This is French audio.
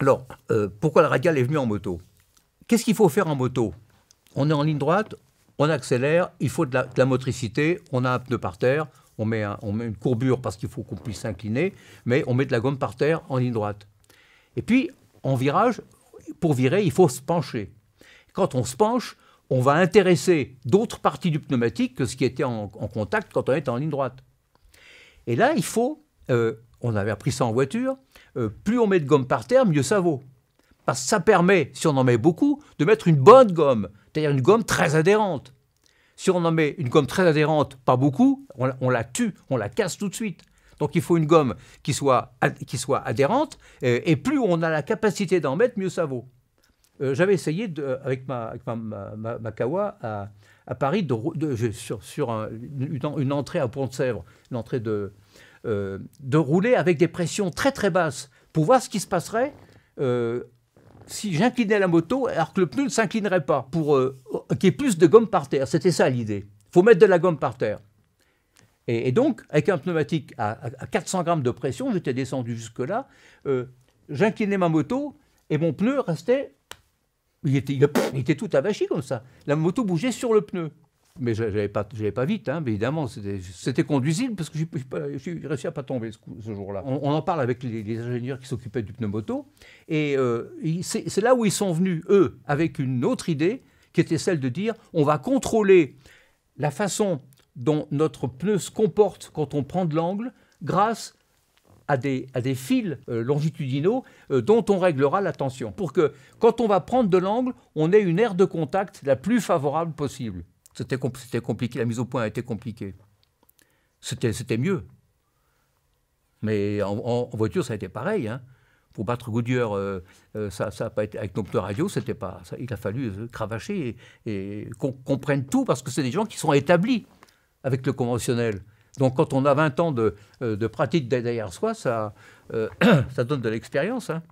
Alors, euh, pourquoi la radiale est venue en moto Qu'est-ce qu'il faut faire en moto On est en ligne droite, on accélère, il faut de la, motricité, on a un pneu par terre, on met, on met une courbure parce qu'il faut qu'on puisse s'incliner, mais on met de la gomme par terre en ligne droite. Et puis, en virage, pour virer, il faut se pencher. Quand on se penche, on va intéresser d'autres parties du pneumatique que ce qui était en, contact quand on était en ligne droite. Et là, il faut euh, on avait appris ça en voiture, euh, plus on met de gomme par terre, mieux ça vaut. Parce que ça permet, si on en met beaucoup, de mettre une bonne gomme, c'est-à-dire une gomme très adhérente. Si on en met une gomme très adhérente, pas beaucoup, on la, tue, on la casse tout de suite. Donc il faut une gomme qui soit, qui soit adhérente, euh, et, plus on a la capacité d'en mettre, mieux ça vaut. Euh, j'avais essayé, avec, ma, ma, Kawa, à, Paris, sur, sur une, entrée à Pont-de-Sèvres, une entrée de, euh, de rouler avec des pressions très très basses pour voir ce qui se passerait euh, si j'inclinais la moto alors que le pneu ne s'inclinerait pas, pour euh, qu'il y ait plus de gomme par terre. C'était ça l'idée. Il faut mettre de la gomme par terre. Et, donc, avec un pneumatique à, 400 grammes de pression, j'étais descendu jusque-là, j'inclinais ma moto et mon pneu restait... Il était, il était tout avachi comme ça. La moto bougeait sur le pneu mais je n'allais pas, pas vite, hein, mais évidemment, c'était conduisible parce que j'ai réussi à pas tomber ce, jour-là. On, en parle avec les, ingénieurs qui s'occupaient du moto et euh, c'est là où ils sont venus, eux, avec une autre idée, qui était celle de dire on va contrôler la façon dont notre pneu se comporte quand on prend de l'angle grâce à des, à des fils euh, longitudinaux euh, dont on réglera la tension, pour que quand on va prendre de l'angle, on ait une aire de contact la plus favorable possible. C'était compliqué, la mise au point a été compliquée. C'était mieux. Mais en, voiture, ça a été pareil. Pour hein. battre Goodyear, euh, euh, ça, ça pas été, avec nos radio, c'était pas. il a fallu euh, cravacher et, qu'on comprenne tout parce que c'est des gens qui sont établis avec le conventionnel. Donc quand on a 20 ans de, pratique derrière soi, ça, ça donne de l'expérience. Hein.